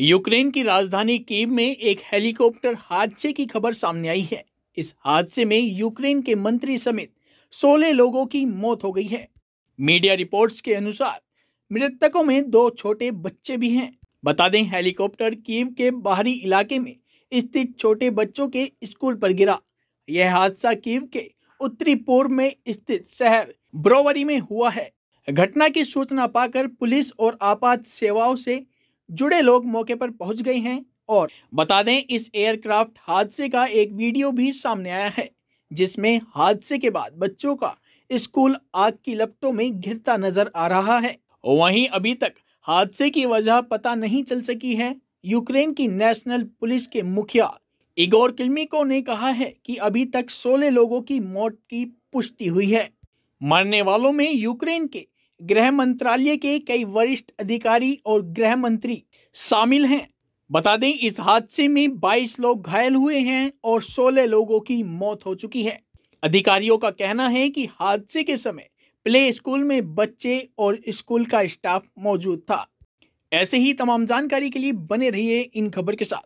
Ukraine की राजधानी Kyiv में एक हेलीकॉप्टर हादसे की खबर सामने आई है इस हादसे में यूक्रेन के मंत्री समेत 16 लोगों की मौत हो गई है मीडिया रिपोर्ट्स के अनुसार मृतकों में दो छोटे बच्चे भी हैं बता दें हेलीकॉप्टर कीव के बाहरी इलाके में स्थित छोटे बच्चों के स्कूल पर गिरा यह हादसा कीव के उत्तरी पूर्व में स्थित शहर ब्रोवरी में हुआ है घटना की सूचना पाकर पुलिस और आपात सेवाओं से जुड़े लोग मौके पर पहुंच गए हैं और बता दें इस एयरक्राफ्ट हादसे का एक वीडियो भी सामने आया है जिसमें हादसे के बाद बच्चों का स्कूल आग की लपटों में घिरता नजर आ रहा है वहीं अभी तक हादसे की वजह पता नहीं चल सकी है यूक्रेन की नेशनल पुलिस के मुखिया इगोर किल्मिको ने कहा है कि अभी तक 16 लोगों की मौत की पुष्टि हुई है मरने वालों में यूक्रेन के गृह मंत्रालय के कई वरिष्ठ अधिकारी और गृह मंत्री शामिल हैं बता दें इस हादसे में 22 लोग घायल हुए हैं और 16 लोगों की मौत हो चुकी है अधिकारियों का कहना है कि हादसे के समय प्ले स्कूल में बच्चे और स्कूल का स्टाफ मौजूद था ऐसे ही तमाम जानकारी के लिए बने रहिए इन खबर के साथ